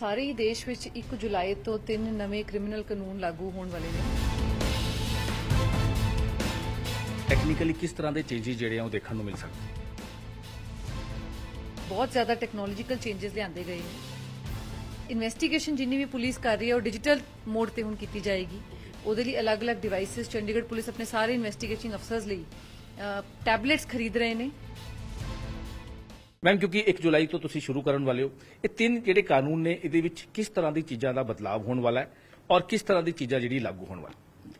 ਸਾਰੇ ਹੀ ਦੇਸ਼ ਵਿੱਚ 1 ਜੁਲਾਈ ਤੋਂ ਤਿੰਨ ਨਵੇਂ ਕ੍ਰਿਮੀਨਲ ਕਾਨੂੰਨ ਲਾਗੂ ਹੋਣ ਵਾਲੇ ਨੇ ਟੈਕਨੀਕਲੀ ਕਿਸ ਤਰ੍ਹਾਂ ਦੇ ਚੇਂਜਸ ਜਿਹੜੇ ਆ ਉਹ ਦੇਖਣ ਨੂੰ ਮਿਲ ਸਕਦੇ ਬਹੁਤ ਜ਼ਿਆਦਾ ਟੈਕਨੋਲੋਜੀਕਲ ਚੇਂਜਸ ਲਿਆਂਦੇ ਗਏ ਨੇ ਇਨਵੈਸਟੀਗੇਸ਼ਨ ਜਿੰਨੀ ਵੀ ਪੁਲਿਸ ਕਰ ਰਹੀ ਹੈ ਉਹ ਡਿਜੀਟਲ ਮੋਡ ਤੇ ਹੁਣ ਕੀਤੀ ਜਾਏਗੀ ਉਹਦੇ ਲਈ ਅਲੱਗ-ਅਲੱਗ ਡਿਵਾਈਸਸ ਚੰਡੀਗੜ੍ਹ ਪੁਲਿਸ ਆਪਣੇ ਸਾਰੇ ਇਨਵੈਸਟੀਗੇਟਿੰਗ ਅਫਸਰਸ ਲਈ ਟੈਬਲੇਟਸ ਖਰੀਦ ਰਹੇ ਨੇ ਮੈਮ ਕਿਉਂਕਿ 1 ਜੁਲਾਈ ਤੋਂ ਤੁਸੀਂ ਸ਼ੁਰੂ ਕਰਨ ਵਾਲੇ ਹੋ ਇਹ ਤਿੰਨ ਜਿਹੜੇ ਕਾਨੂੰਨ ਨੇ ਇਹਦੇ ਵਿੱਚ ਕਿਸ ਤਰ੍ਹਾਂ ਦੀ ਚੀਜ਼ਾਂ ਦਾ ਬਦਲਾਅ ਹੋਣ ਵਾਲਾ ਹੈ ਔਰ ਕਿਸ ਤਰ੍ਹਾਂ ਦੀ ਚੀਜ਼ਾਂ ਜਿਹੜੀ ਲਾਗੂ ਹੋਣ ਵਾਲੀ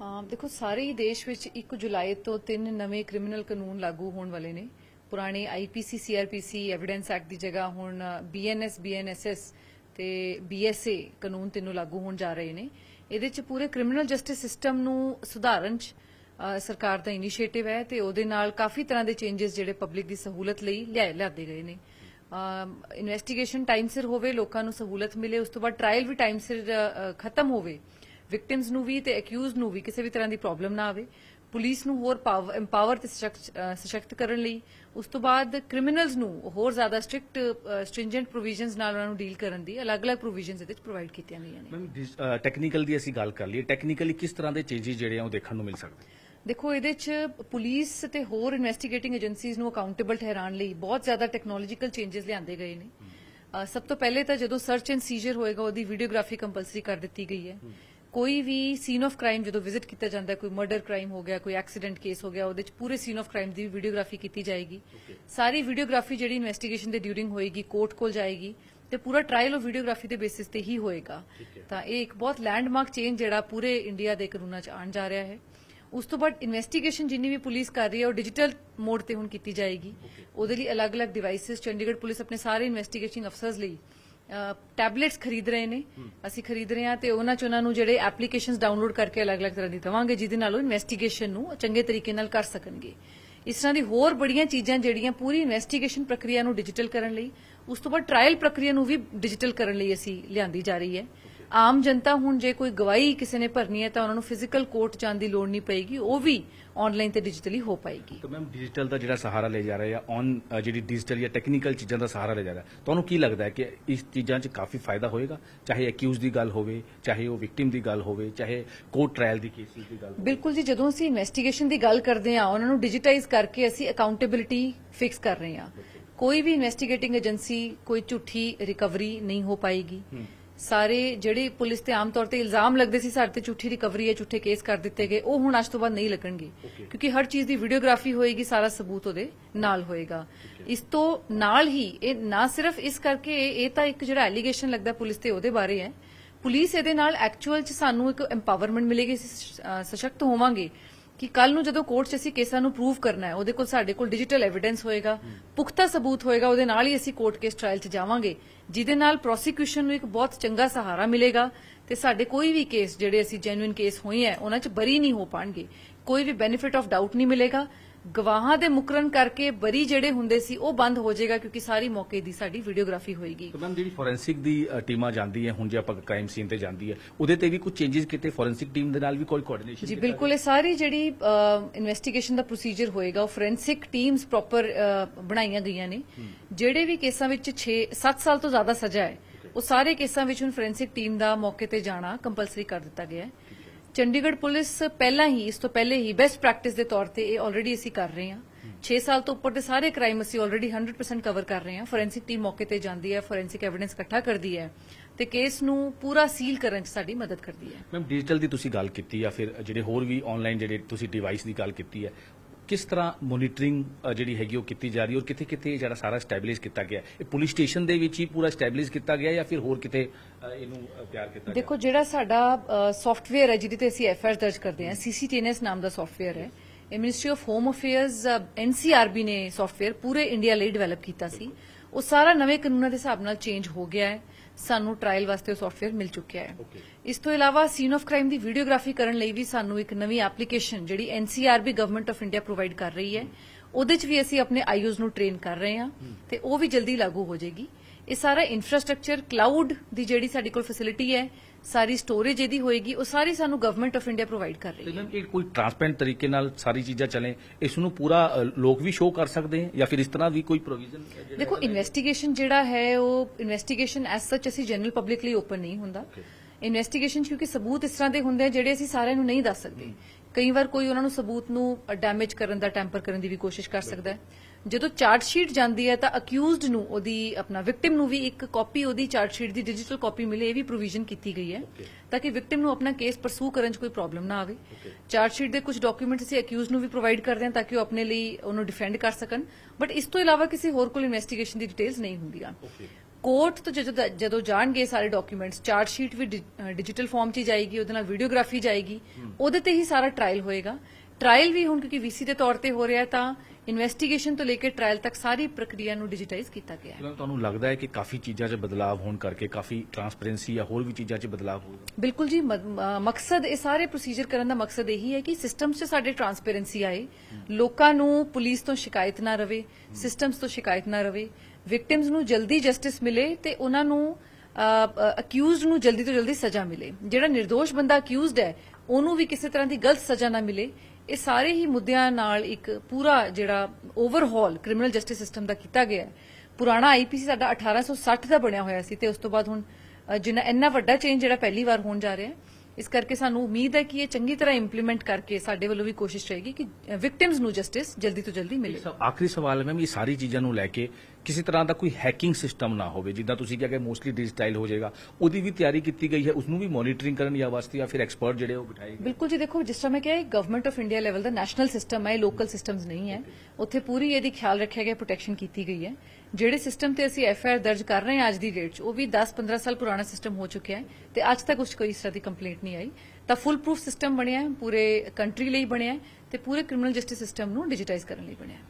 ਹਾਂ ਦੇਖੋ ਸਾਰੇ ਹੀ ਦੇਸ਼ ਵਿੱਚ 1 ਜੁਲਾਈ ਤੋਂ ਤਿੰਨ ਨਵੇਂ ਕ੍ਰਿਮੀਨਲ ਕਾਨੂੰਨ ਲਾਗੂ ਹੋਣ ਵਾਲੇ ਨੇ ਪੁਰਾਣੇ ਆਈਪੀਸੀ ਸੀਆਰਪੀਸੀ ਐਵੀਡੈਂਸ ਐਕਟ ਦੀ ਜਗ੍ਹਾ ਹੁਣ ਬੀਐਨਐਸ ਬੀਐਨਐਸਐਸ ਤੇ ਬੀਐਸਏ ਕਾਨੂੰਨ ਤਿੰਨੋਂ ਲਾਗੂ ਹੋਣ ਜਾ ਰਹੇ ਨੇ ਇਹਦੇ ਚ ਪੂਰੇ ਕ੍ਰਿਮੀਨਲ ਜਸਟਿਸ ਸਿਸਟਮ ਨੂੰ ਸੁਧਾਰਨ ਚ ਸਰਕਾਰ ਦਾ ਇਨੀਸ਼ੀਏਟਿਵ ਹੈ ਤੇ ਉਹਦੇ ਨਾਲ ਕਾਫੀ ਤਰ੍ਹਾਂ ਦੇ ਚੇਂजेस ਜਿਹੜੇ ਪਬਲਿਕ ਦੀ ਸਹੂਲਤ ਲਈ ਲਿਆਦੇ ਗਏ ਨੇ ਇਨਵੈਸਟੀਗੇਸ਼ਨ ਟਾਈਮ ਸਿਰ ਹੋਵੇ ਲੋਕਾਂ ਨੂੰ ਸਹੂਲਤ ਮਿਲੇ ਉਸ ਤੋਂ ਬਾਅਦ ਟ੍ਰਾਇਲ ਵੀ ਟਾਈਮ ਸਿਰ ਖਤਮ ਹੋਵੇ ਵਿਕਟਿਮਸ ਨੂੰ ਵੀ ਤੇ ਅਕਿਊਜ਼ ਨੂੰ ਵੀ ਕਿਸੇ ਵੀ ਤਰ੍ਹਾਂ ਦੀ ਪ੍ਰੋਬਲਮ ਨਾ ਆਵੇ ਪੁਲਿਸ ਨੂੰ ਹੋਰ ਐਮਪਾਵਰ ਤੇ ਸਸ਼ਕਤ ਕਰਨ ਲਈ ਉਸ ਤੋਂ ਬਾਅਦ ਕ੍ਰਿਮੀਨਲਸ ਨੂੰ ਹੋਰ ਜ਼ਿਆਦਾ ਸਟ੍ਰਿਕਟ ਸਟ੍ਰਿੰਜੈਂਟ ਪ੍ਰੋਵੀਜ਼ਨਸ ਨਾਲ ਉਹਨਾਂ ਨੂੰ ਡੀਲ ਕਰਨ ਦੀ ਅਲੱਗ-ਅਲੱਗ ਪ੍ਰੋਵੀਜ਼ਨਸ ਇਹਦੇ ਵਿੱਚ ਪ੍ਰੋਵਾਈਡ ਕੀਤੀਆਂ ਗਈਆਂ ਨੇ ਮੈਮ ਟੈਕਨੀਕਲ ਦੀ ਅਸੀਂ ਗੱਲ ਕਰ ਲਈਏ ਟੈਕਨੀਕਲੀ ਕਿਸ ਤਰ੍ਹਾਂ ਦੇ ਚੇਂਜਸ ਜਿਹੜੇ ਆ ਉਹ ਦੇਖਣ ਨੂੰ ਮਿਲ ਸਕਦੇ ਦੇਖੋ ਇਹਦੇ 'ਚ ਪੁਲਿਸ ਤੇ ਹੋਰ ਇਨਵੈਸਟੀਗੇਟਿੰਗ ਏਜੰਸੀਜ਼ ਨੂੰ ਅਕਾਊਂਟੇਬਲ ਠਹਿਰਾਣ ਲਈ ਬਹੁਤ ਜ਼ਿਆਦਾ ਟੈਕਨੋਲੋਜੀਕਲ ਚੇਂਜਸ ਲਿਆਂਦੇ ਗਏ ਨੇ ਸਭ ਤੋਂ ਪਹਿਲੇ ਤਾਂ ਜਦੋਂ ਸਰਚ ਐਂਡ ਸੀਜ਼ਰ ਹੋਏਗਾ ਉਹਦੀ ਵੀਡੀਓਗ੍ਰਾਫੀ ਕੰਪਲਸਰੀ ਕਰ ਦਿੱਤੀ ਗਈ ਹੈ ਕੋਈ ਵੀ ਸੀਨ ਆਫ ਕ੍ਰਾਈਮ ਜਦੋਂ ਵਿਜ਼ਿਟ ਕੀਤਾ ਜਾਂਦਾ ਕੋਈ ਮਰਡਰ ਕ੍ਰਾਈਮ ਹੋ ਗਿਆ ਕੋਈ ਐਕਸੀਡੈਂਟ ਕੇਸ ਹੋ ਗਿਆ ਉਹਦੇ ਚ ਪੂਰੇ ਸੀਨ ਆਫ ਕ੍ਰਾਈਮ ਦੀ ਵੀਡੀਓਗ੍ਰਾਫੀ ਕੀਤੀ ਜਾਏਗੀ ਸਾਰੀ ਵੀਡੀਓਗ੍ਰਾਫੀ ਜਿਹੜੀ ਇਨਵੈਸਟੀਗੇਸ਼ਨ ਦੇ ਡਿਊਰਿੰਗ ਹੋਏਗੀ ਕੋਰਟ ਕੋਲ ਜਾਏਗੀ ਤੇ ਪੂਰਾ ਟ੍ਰਾਇਲ ਆਫ ਵੀਡੀਓਗ੍ਰਾਫੀ ਦੇ ਬੇਸਿਸ ਤੇ ਹੀ ਹੋਏਗਾ ਤਾਂ ਇਹ ਇੱਕ ਬਹੁਤ ਲੈਂਡਮਾਰਕ ਚੇਂਜ ਜਿਹੜਾ ਪੂਰੇ ਇੰਡੀਆ ਦੇ ਕਰੋਨਾ ਚ ਆਣ ਜਾ ਰਿਹਾ ਹੈ ਉਸ ਤੋਂ ਬਾਅਦ ਇਨਵੈਸਟੀਗੇਸ਼ਨ ਜਿੰਨੀ ਵੀ ਪੁਲਿਸ ਕਰ ਰਹੀ ਹੈ ਉਹ ਡਿਜੀਟਲ ਮੋਡ ਤੇ ਹੁਣ ਕੀਤੀ ਜਾਏਗੀ ਉਹਦੇ ਲਈ ਅਲੱਗ-ਅਲੱਗ ਡਿਵਾਈਸਸ ਚੰਡੀਗੜ੍ਹ ਪੁਲਿਸ ਆਪਣੇ ਸਾਰੇ ਇਨਵੈਸਟੀਗੇਸ਼ਨ ਅਫਸਰਸ ਲਈ ਟੈਬਲੇਟਸ ਖਰੀਦ ਰਹੇ ਨੇ ਅਸੀਂ ਖਰੀਦ ਰਹੇ ਹਾਂ ਤੇ ਉਹਨਾਂ ਚ ਉਹਨਾਂ ਨੂੰ ਜਿਹੜੇ ਐਪਲੀਕੇਸ਼ਨਸ ਡਾਊਨਲੋਡ ਕਰਕੇ ਅਲੱਗ-ਅਲੱਗ ਤਰ੍ਹਾਂ ਦੀ ਦਵਾਂਗੇ ਜਿਹਦੇ ਨਾਲ ਉਹ ਇਨਵੈਸਟੀਗੇਸ਼ਨ ਨੂੰ ਚੰਗੇ ਤਰੀਕੇ ਨਾਲ ਕਰ ਸਕਣਗੇ ਇਸ ਤਰ੍ਹਾਂ ਦੀ ਹੋਰ ਬੜੀਆਂ ਚੀਜ਼ਾਂ ਜਿਹੜੀਆਂ ਪੂਰੀ ਇਨਵੈਸਟੀਗੇਸ਼ਨ ਪ੍ਰਕਿਰਿਆ ਨੂੰ ਡਿਜੀਟਲ ਕਰਨ ਲਈ ਉਸ ਤੋਂ ਬਾਅਦ ਟ੍ਰਾਇਲ ਪ੍ਰਕਿਰਿਆ ਨੂੰ ਵੀ ਡਿਜੀਟਲ ਕਰਨ ਲਈ ਅਸੀਂ ਲਿਆਂਦੀ ਜਾ ਰਹੀ ਹੈ ਆਮ ਜਨਤਾ ਹੁਣ ਜੇ ਕੋਈ ਗਵਾਹੀ ਕਿਸੇ ਨੇ ਭਰਨੀ ਹੈ ਤਾਂ ਉਹਨਾਂ ਨੂੰ ਫਿਜ਼ੀਕਲ ਕੋਰਟ ਜਾਣ ਦੀ ਲੋੜ ਨਹੀਂ ਪਏਗੀ ਉਹ ਵੀ ਆਨਲਾਈਨ ਤੇ ਡਿਜੀਟਲੀ ਹੋ ਪਾਏਗੀ ਤਾਂ ਮੈਮ ਡਿਜੀਟਲ ਦਾ ਜਿਹੜਾ ਸਹਾਰਾ ਲੈ ਜਾ ਰਹੇ ਆ ਔਨ ਜਿਹੜੀ ਡਿਜੀਟਲ ਜਾਂ ਟੈਕਨੀਕਲ ਚੀਜ਼ਾਂ ਦਾ ਸਹਾਰਾ ਲੈ ਜਾ ਰਿਹਾ ਤੁਹਾਨੂੰ ਕੀ ਲੱਗਦਾ ਹੈ ਕਿ ਇਸ ਚੀਜ਼ਾਂ 'ਚ ਕਾਫੀ ਫਾਇਦਾ ਹੋਏਗਾ ਚਾਹੇ ਅਕਿਊਜ਼ ਦੀ ਗੱਲ ਹੋਵੇ ਚਾਹੇ ਉਹ ਵਿਕਟਿਮ ਦੀ ਗੱਲ ਹੋਵੇ ਚਾਹੇ ਕੋਰਟ ਟ੍ਰਾਇਲ ਦੀ ਕੇਸ ਦੀ ਗੱਲ ਬਿਲਕੁਲ ਜੀ ਜਦੋਂ ਅਸੀਂ ਇਨਵੈਸਟੀਗੇਸ਼ਨ ਦੀ ਗੱਲ ਕਰਦੇ ਆ ਉਹਨਾਂ ਨੂੰ ਡਿਜੀਟਾਈਜ਼ ਕਰਕੇ ਅਸੀਂ ਅਕਾਊਂਟੇਬਿਲਟੀ ਫਿਕਸ ਕਰ ਰਹੇ ਆ ਕੋਈ ਵੀ ਇਨਵੈਸਟੀਗੇਟਿੰਗ ਏਜੰਸੀ ਕੋਈ ਝੂਠੀ ਰਿਕਵਰੀ ਨਹੀਂ ਹੋ ਪਾਏਗੀ ਸਾਰੇ ਜਿਹੜੇ ਪੁਲਿਸ ਤੇ ਆਮ ਤੌਰ ਤੇ ਇਲਜ਼ਾਮ ਲੱਗਦੇ ਸੀ ਸਾਡੇ ਤੇ ਝੂਠੀ ਰਿਕਵਰੀ ਹੈ ਝੂਠੇ ਕੇਸ ਕਰ ਦਿੱਤੇ ਗਏ ਉਹ ਹੁਣ ਅੱਜ ਤੋਂ ਬਾਅਦ ਨਹੀਂ ਲੱਗਣਗੇ ਕਿਉਂਕਿ ਹਰ ਚੀਜ਼ ਦੀ ਵੀਡੀਓਗ੍ਰਾਫੀ ਹੋਏਗੀ ਸਾਰਾ ਸਬੂਤ ਉਹਦੇ ਨਾਲ ਹੋਏਗਾ ਇਸ ਤੋਂ ਨਾਲ ਹੀ ਇਹ ਨਾ ਸਿਰਫ ਇਸ ਕਰਕੇ ਇਹ ਤਾਂ ਇੱਕ ਜਿਹੜਾ ਐਲੀਗੇਸ਼ਨ ਲੱਗਦਾ ਪੁਲਿਸ ਤੇ ਉਹਦੇ ਬਾਰੇ ਹੈ ਪੁਲਿਸ ਇਹਦੇ ਨਾਲ ਐਕਚੁਅਲ ਚ ਸਾਨੂੰ ਇੱਕ ਐਮਪਾਵਰਮੈਂਟ ਮਿਲੇਗੀ ਸਸ਼ਕਤ ਹੋਵਾਂਗੇ ਕਿ ਕੱਲ ਨੂੰ ਜਦੋਂ ਕੋਰਟ 'ਚ ਅਸੀਂ ਕੇਸਾਂ ਨੂੰ ਪ੍ਰੂਫ ਕਰਨਾ ਹੈ ਉਹਦੇ ਕੋਲ ਸਾਡੇ ਕੋਲ ਡਿਜੀਟਲ ਐਵੀਡੈਂਸ ਹੋਏਗਾ ਪੁਖਤਾ ਸਬੂਤ ਹੋਏਗਾ ਉਹਦੇ ਨਾਲ ਹੀ ਅਸੀਂ ਕੋਰਟ ਕੇਸ ਟ੍ਰਾਇਲ 'ਚ ਜਾਵਾਂਗੇ ਜਿਹਦੇ ਨਾਲ ਪ੍ਰੋਸੀਕਿਊਸ਼ਨ ਨੂੰ ਇੱਕ ਬਹੁਤ ਚੰਗਾ ਸਹਾਰਾ ਮਿਲੇਗਾ ਤੇ ਸਾਡੇ ਕੋਈ ਵੀ ਕੇਸ ਜਿਹੜੇ ਅਸੀਂ ਜੈਨੂਇਨ ਕੇਸ ਹੋਏ ਆ ਉਹਨਾਂ 'ਚ ਬਰੀ ਨਹੀਂ ਹੋ ਪਾਣਗੇ ਕੋਈ ਵੀ ਬੈਨੀਫਿਟ ਆਫ ਡਾਊਟ ਨਹੀਂ ਮਿਲੇਗਾ ਗਵਾਹਾਂ ਦੇ ਮੁਕਰਨ ਕਰਕੇ ਬਰੀ ਜਿਹੜੇ ਹੁੰਦੇ ਸੀ ਉਹ ਬੰਦ ਹੋ ਜਾਏਗਾ ਕਿਉਂਕਿ ਸਾਰੀ ਮੌਕੇ ਦੀ ਸਾਡੀ ਵੀਡੀਓਗ੍ਰਾਫੀ ਹੋਏਗੀ ਮੈਮ ਜਿਹੜੀ ਫੋਰੈਂਸਿਕ ਦੀ ਟੀਮਾਂ ਜਾਂਦੀ ਹੈ ਹੁਣ ਜੇ ਆਪਾਂ ਕ੍ਰਾਈਮ ਸੀਨ ਤੇ ਜਾਂਦੀ ਹੈ ਉਹਦੇ ਤੇ ਵੀ ਕੁਝ ਚੇਂਜਸ ਕੀਤੇ ਫੋਰੈਂਸਿਕ ਟੀਮ ਦੇ ਨਾਲ ਵੀ ਕੋਈ ਕੋਆਰਡੀਨੇਸ਼ਨ ਜੀ ਬਿਲਕੁਲ ਇਹ ਸਾਰੀ ਜਿਹੜੀ ਇਨਵੈਸਟੀਗੇਸ਼ਨ ਦਾ ਪ੍ਰੋਸੀਜਰ ਹੋਏਗਾ ਉਹ ਫੋਰੈਂਸਿਕ ਟੀਮਸ ਪ੍ਰੋਪਰ ਬਣਾਈਆਂ ਗਈਆਂ ਨੇ ਜਿਹੜੇ ਵੀ ਕੇਸਾਂ ਵਿੱਚ 6 7 ਸਾਲ ਤੋਂ ਜ਼ਿਆਦਾ ਸਜ਼ਾ ਹੈ ਉਹ ਸਾਰੇ ਕੇਸਾਂ ਵਿੱਚ ਹੁਣ ਫੋਰੈਂਸਿਕ ਟੀਮ ਦਾ ਮੌਕੇ ਤੇ ਜਾਣਾ ਕੰਪਲਸਰੀ ਕਰ ਦਿੱਤਾ ਗਿਆ ਹੈ ਚੰਡੀਗੜ੍ਹ ਪੁਲਿਸ ਪਹਿਲਾਂ ਹੀ ਇਸ ਤੋਂ ਪਹਿਲੇ ਹੀ ਬੈਸਟ ਪ੍ਰੈਕਟਿਸ ਦੇ ਤੌਰ ਤੇ ਇਹ ਆਲਰੇਡੀ ਅਸੀਂ ਕਰ ਰਹੇ ਹਾਂ 6 ਸਾਲ ਤੋਂ ਉੱਪਰ ਦੇ ਸਾਰੇ ਕ੍ਰਾਈਮ ਅਸੀਂ ਆਲਰੇਡੀ 100% ਕਵਰ ਕਰ ਰਹੇ ਹਾਂ ਫੋਰੈਂਸਿਕ ਟੀਮ ਮੌਕੇ ਤੇ ਜਾਂਦੀ ਹੈ ਫੋਰੈਂਸਿਕ ਐਵਿਡੈਂਸ ਇਕੱਠਾ ਕਰਦੀ ਹੈ ਤੇ ਕੇਸ ਨੂੰ ਪੂਰਾ ਸੀਲ ਕਰਨ 'ਚ ਸਾਡੀ ਮਦਦ ਕਰਦੀ ਹੈ ਮੈਮ ਡਿਜੀਟਲ ਦੀ ਤੁਸੀਂ ਗੱਲ ਕੀਤੀ ਆ ਫਿਰ ਜਿਹੜੇ ਹੋਰ ਵੀ ਆਨਲਾਈਨ ਜਿਹੜੇ ਤੁਸੀਂ ਡਿਵਾਈਸ ਦੀ ਗੱਲ ਕੀਤੀ ਹੈ ਕਿਸ ਤਰ੍ਹਾਂ ਮੋਨੀਟਰਿੰਗ ਜਿਹੜੀ ਹੈਗੀ ਉਹ ਕੀਤੀ ਜਾ ਰਹੀ ਔਰ ਕਿੱਥੇ ਕਿੱਥੇ ਜਿਹੜਾ ਸਾਰਾ ਸਟੈਬਲਿਸ਼ ਕੀਤਾ ਗਿਆ ਇਹ ਪੁਲਿਸ ਸਟੇਸ਼ਨ ਦੇ ਵਿੱਚ ਹੀ ਪੂਰਾ ਸਟੈਬਲਿਸ਼ ਕੀਤਾ ਗਿਆ ਜਾਂ ਫਿਰ ਹੋਰ ਕਿਤੇ ਇਹਨੂੰ ਤਿਆਰ ਕੀਤਾ ਗਿਆ ਦੇਖੋ ਜਿਹੜਾ ਸਾਡਾ ਸੌਫਟਵੇਅਰ ਹੈ ਜਿਹਦੇ ਤੇ ਅਸੀਂ ਐਫਆਰ ਦਰਜ ਕਰਦੇ ਹਾਂ ਸੀਸੀਟੀਐਨਐਸ ਨਾਮ ਦਾ ਸੌਫਟਵੇਅਰ ਹੈ ਇਹ ministry of home affairs NCRB ਨੇ ਸੌਫਟਵੇਅਰ ਪੂਰੇ ਇੰਡੀਆ ਲਈ ਡਿਵੈਲਪ ਕੀਤਾ ਸੀ ਉਹ ਸਾਰਾ ਨਵੇਂ ਕਾਨੂੰਨਾਂ ਦੇ ਹਿਸਾਬ ਨਾਲ ਚੇਂਜ ਹੋ ਗਿਆ ਹੈ ਸਾਨੂੰ ਟ੍ਰਾਇਲ ਵਾਸਤੇ ਉਹ ਸੌਫਟਵੇਅਰ ਮਿਲ ਚੁੱਕਿਆ ਹੈ ਇਸ ਤੋਂ ਇਲਾਵਾ ਸੀਨ ਆਫ ਕ੍ਰਾਈਮ ਦੀ ਵੀਡੀਓਗ੍ਰਾਫੀ ਕਰਨ ਲਈ ਵੀ ਸਾਨੂੰ ਇੱਕ ਨਵੀਂ ਐਪਲੀਕੇਸ਼ਨ ਜਿਹੜੀ NCRB government of India provide ਕਰ ਰਹੀ ਹੈ ਉਹਦੇ 'ਚ ਵੀ ਅਸੀਂ ਆਪਣੇ ਆਈਯੂਜ਼ ਨੂੰ ਟ੍ਰੇਨ ਕਰ ਰਹੇ ਹਾਂ ਤੇ ਉਹ ਵੀ ਜਲਦੀ ਲਾਗੂ ਹੋ ਜਾਏਗੀ ਇਹ ਸਾਰਾ ਇਨਫਰਾਸਟ੍ਰਕਚਰ ਕਲਾਊਡ ਦੀ ਜਿਹੜੀ ਸਾਡੇ ਕੋਲ ਫੈਸਿਲਿਟੀ ਹੈ ਸਾਰੀ ਸਟੋਰੇਜ ਇਹਦੀ ਹੋਏਗੀ ਉਹ ਸਾਰੀ ਸਾਨੂੰ ਗਵਰਨਮੈਂਟ ਆਫ ਇੰਡੀਆ ਪ੍ਰੋਵਾਈਡ ਕਰ ਰਹੀ ਹੈ ਇਹ ਕੋਈ ਟ੍ਰਾਂਸਪੈਰੈਂਟ ਤਰੀਕੇ ਨਾਲ ਸਾਰੀ ਚੀਜ਼ਾਂ ਚੱਲੇ ਇਸ ਨੂੰ ਪੂਰਾ ਲੋਕ ਵੀ ਸ਼ੋਅ ਕਰ ਸਕਦੇ ਹਨ ਜਾਂ ਫਿਰ ਇਸ ਤਰ੍ਹਾਂ ਵੀ ਕੋਈ ਪ੍ਰੋਵੀਜ਼ਨ ਦੇਖੋ ਇਨਵੈਸਟੀਗੇਸ਼ਨ ਜਿਹੜਾ ਹੈ ਉਹ ਇਨਵੈਸਟੀਗੇਸ਼ਨ ਐਸ ਸੱਚ ਅਸੀਂ ਜਨਰਲ ਪਬਲਿਕ ਲਈ ਓਪਨ ਨਹੀਂ ਹੁੰਦਾ ਇਨਵੈਸਟੀਗੇਸ਼ਨ ਕਿਉਂਕਿ ਸਬੂਤ ਇਸ ਤਰ੍ਹਾਂ ਦੇ ਹੁੰਦੇ ਆ ਜਿਹੜੇ ਅਸੀਂ ਸਾਰਿਆਂ ਨੂੰ ਨਹੀਂ ਦੱਸ ਸਕਦੇ ਕਈ ਵਾਰ ਕੋਈ ਉਹਨਾਂ ਨੂੰ ਸਬੂਤ ਨੂੰ ਡੈਮੇਜ ਕਰਨ ਦਾ ਟੈਂਪਰ ਕਰਨ ਦੀ ਵੀ ਕੋਸ਼ਿਸ਼ ਕਰ ਸਕਦਾ ਹੈ ਜਦੋਂ ਚਾਰਟ ਸ਼ੀਟ ਜਾਂਦੀ ਹੈ ਤਾਂ ਅਕਿਊਜ਼ਡ ਨੂੰ ਉਹਦੀ ਆਪਣਾ ਵਿਕਟਿਮ ਨੂੰ ਵੀ ਇੱਕ ਕਾਪੀ ਉਹਦੀ ਚਾਰਟ ਸ਼ੀਟ ਦੀ ਡਿਜੀਟਲ ਕਾਪੀ ਮਿਲੇ ਇਹ ਵੀ ਪ੍ਰੋਵੀਜ਼ਨ ਕੀਤੀ ਗਈ ਹੈ ਤਾਂ ਕਿ ਵਿਕਟਿਮ ਨੂੰ ਆਪਣਾ ਕੇਸ ਪਰਸੂ ਕਰਨ 'ਚ ਕੋਈ ਪ੍ਰੋਬਲਮ ਨਾ ਆਵੇ ਚਾਰਟ ਸ਼ੀਟ ਦੇ ਕੁਝ ਡਾਕੂਮੈਂਟਸ ਅਸੀਂ ਅਕਿਊਜ਼ ਨੂੰ ਵੀ ਪ੍ਰੋਵਾਈਡ ਕਰਦੇ ਹਾਂ ਤਾਂ ਕਿ ਉਹ ਆਪਣੇ ਲਈ ਉਹਨੂੰ ਡਿਫੈਂਡ ਕਰ ਸਕਣ ਬਟ ਇਸ ਤੋਂ ਇਲਾਵਾ ਕਿਸੇ ਹੋਰ ਕੋਲ ਇਨਵੈਸਟੀਗੇਸ਼ਨ ਦੀ ਡਿਟੇਲਸ ਨਹੀਂ ਹੁੰਦੀਆਂ ਕੋਰਟ ਤੋਂ ਜਦੋਂ ਜਦੋਂ ਜਾਣਗੇ ਸਾਰੇ ਡਾਕੂਮੈਂਟਸ ਚਾਰਟ ਸ਼ੀਟ ਵੀ ਡਿਜੀਟਲ ਫਾਰਮ 'ਚ ਜਾਏਗੀ ਉਹਦੇ ਨਾਲ ਵੀਡੀਓਗ੍ਰਾਫੀ ਜਾਏਗੀ ਉਹਦੇ ਤੇ ਹੀ ਸਾਰਾ ਟ੍ਰਾਇਲ ਹੋਏਗਾ ਟ੍ਰਾਇਲ ਵੀ ਹੁਣ ਕਿਉਂਕਿ ਵੀਸੀ ਦੇ ਤੌਰ ਤੇ ਹੋ ਰਿਹਾ ਤਾਂ ਇਨਵੈਸਟੀਗੇਸ਼ਨ ਤੋਂ ਲੈ ਕੇ ਟ੍ਰਾਇਲ ਤੱਕ ਸਾਰੀ ਪ੍ਰਕਿਰਿਆ ਨੂੰ ਡਿਜੀਟਾਈਜ਼ ਕੀਤਾ ਗਿਆ ਹੈ ਤੁਹਾਨੂੰ ਲੱਗਦਾ ਹੈ ਕਿ ਕਾਫੀ ਚੀਜ਼ਾਂ 'ਚ ਬਦਲਾਅ ਹੋਣ ਕਰਕੇ ਕਾਫੀ ਟ੍ਰਾਂਸਪੇਰੈਂਸੀ ਜਾਂ ਹੋਰ ਵੀ ਚੀਜ਼ਾਂ 'ਚ ਬਦਲਾਅ ਹੋਊਗਾ ਬਿਲਕੁਲ ਜੀ ਮਕਸਦ ਇਹ ਸਾਰੇ ਪ੍ਰੋਸੀਜਰ ਕਰਨ ਦਾ ਮਕਸਦ ਇਹੀ ਹੈ ਕਿ ਸਿਸਟਮਸ 'ਚ ਸਾਡੇ ਟ੍ਰਾਂਸਪੇਰੈਂਸੀ ਆਏ ਲੋਕਾਂ ਨੂੰ ਪੁਲਿਸ ਤੋਂ ਸ਼ਿਕਾਇਤ ਨਾ ਰਵੇ ਸਿਸਟਮਸ ਤੋਂ ਸ਼ਿਕਾਇਤ ਨਾ ਰਵੇ ਵਿਕਟਿਮਸ ਨੂੰ ਜਲਦੀ ਜਸਟਿਸ ਮਿਲੇ ਤੇ ਉਹਨਾਂ ਨੂੰ ਅਕਿਊਜ਼ਡ ਨੂੰ ਜਲਦੀ ਤੋਂ ਜਲਦੀ ਸਜ਼ਾ ਮਿਲੇ ਜਿਹੜਾ નિર્ਦੋਸ਼ ਬੰਦਾ ਅਕਿਊਜ਼ਡ ਹੈ ਉਹਨੂੰ ਵੀ ਕਿਸੇ ਤਰ੍ਹਾਂ ਦੀ ਗਲਤ ਸਜ਼ਾ ਨਾ ਮਿਲੇ ਇਹ ਸਾਰੇ ਹੀ ਮੁੱਦਿਆਂ ਨਾਲ ਇੱਕ ਪੂਰਾ ਜਿਹੜਾ ਓਵਰਹਾਲ ਕ੍ਰਿਮੀਨਲ ਜਸਟਿਸ ਸਿਸਟਮ ਦਾ ਕੀਤਾ ਗਿਆ ਹੈ ਪੁਰਾਣਾ ਆਈਪੀਸੀ ਸਾਡਾ 1860 ਦਾ ਬਣਿਆ ਹੋਇਆ ਸੀ ਤੇ ਉਸ ਤੋਂ ਬਾਅਦ ਹੁਣ ਜਿੰਨਾ ਇੰਨਾ ਵੱਡਾ ਚੇਂਜ ਜਿਹੜਾ ਪਹਿਲੀ ਵਾਰ ਹੋਣ ਜਾ ਰਿਹਾ ਹੈ ਇਸ ਕਰਕੇ ਸਾਨੂੰ ਉਮੀਦ ਹੈ ਕਿ ਇਹ ਚੰਗੀ ਤਰ੍ਹਾਂ ਇੰਪਲੀਮੈਂਟ ਕਰਕੇ ਸਾਡੇ ਵੱਲੋਂ ਵੀ ਕੋਸ਼ਿਸ਼ ਰਹੇਗੀ ਕਿ ਵਿਕਟਿਮਸ ਨੂੰ ਜਸਟਿਸ ਜਲਦੀ ਤੋਂ ਜਲਦੀ ਮਿਲੇ ਆਖਰੀ ਸਵਾਲ ਮੈਮ ਇਹ ਸਾਰੀ ਚੀਜ਼ਾਂ ਨੂੰ ਲੈ ਕੇ ਕਿਸੇ ਤਰ੍ਹਾਂ ਦਾ ਕੋਈ ਹੈਕਿੰਗ ਸਿਸਟਮ ਨਾ ਹੋਵੇ ਜਿੱਦਾਂ ਤੁਸੀਂ ਕਿਹਾ ਕਿ ਮੋਸਟਲੀ ਡਿਜੀਟਲ ਹੋ ਜਾਏਗਾ ਉਹਦੀ ਵੀ ਤਿਆਰੀ ਕੀਤੀ ਗਈ ਹੈ ਉਸ ਨੂੰ ਵੀ ਮੋਨੀਟਰਿੰਗ ਕਰਨ ਜਾਂ ਵਾਸਤੇ ਜਾਂ ਫਿਰ ਐਕਸਪਰਟ ਜਿਹੜੇ ਉਹ ਬਿਠਾਏ ਬਿਲਕੁਲ ਜੀ ਦੇਖੋ ਜਿਸ ਤਰ੍ਹਾਂ ਮੈਂ ਕਿਹਾ ਗਵਰਨਮੈਂਟ ਆਫ ਇੰਡੀਆ ਲੈਵਲ ਦਾ ਨੈਸ਼ਨਲ ਸਿਸਟਮ ਹੈ ਲੋਕਲ ਸਿਸਟਮਸ ਨਹੀਂ ਹੈ ਉੱਥੇ ਪੂਰੀ ਇਹਦੀ ਖਿਆਲ ਰੱਖਿਆ ਗਿਆ ਪ੍ਰੋਟੈਕਸ਼ਨ ਕੀਤੀ ਗਈ ਹੈ ਜਿਹੜੇ ਸਿਸਟਮ ਤੇ ਅਸੀਂ ਐਫ ਆਈ ਆਰ ਦਰਜ ਕਰ ਰਹੇ ਹਾਂ ਅੱਜ ਦੀ ਡੇਟ 'ਚ ਉਹ ਵੀ 10-15 ਸਾਲ ਪੁਰਾਣਾ ਸਿਸਟਮ ਹੋ ਚੁੱਕਿਆ ਹੈ ਤੇ ਅੱਜ ਤੱਕ ਉਸ ਕੋਈ ਸਰਦੀ ਕੰਪਲੀਟ ਕੰਪਲੇਂਟ ਨਹੀਂ ਆਈ ਤਾਂ ਫੁੱਲ ਪ੍ਰੂਫ ਸਿਸਟਮ ਬਣਿਆ ਹੈ ਪੂਰੇ ਕੰਟਰੀ ਲਈ ਬਣਿਆ ਹੈ ਤੇ ਪੂਰੇ ਕ੍ਰਿਮੀਨਲ ਜਸਟਿਸ ਸਿਸਟਮ ਨੂੰ ਡਿਜੀਟਾਈਜ਼ ਕਰਨ ਲਈ ਬਣਿਆ ਹੈ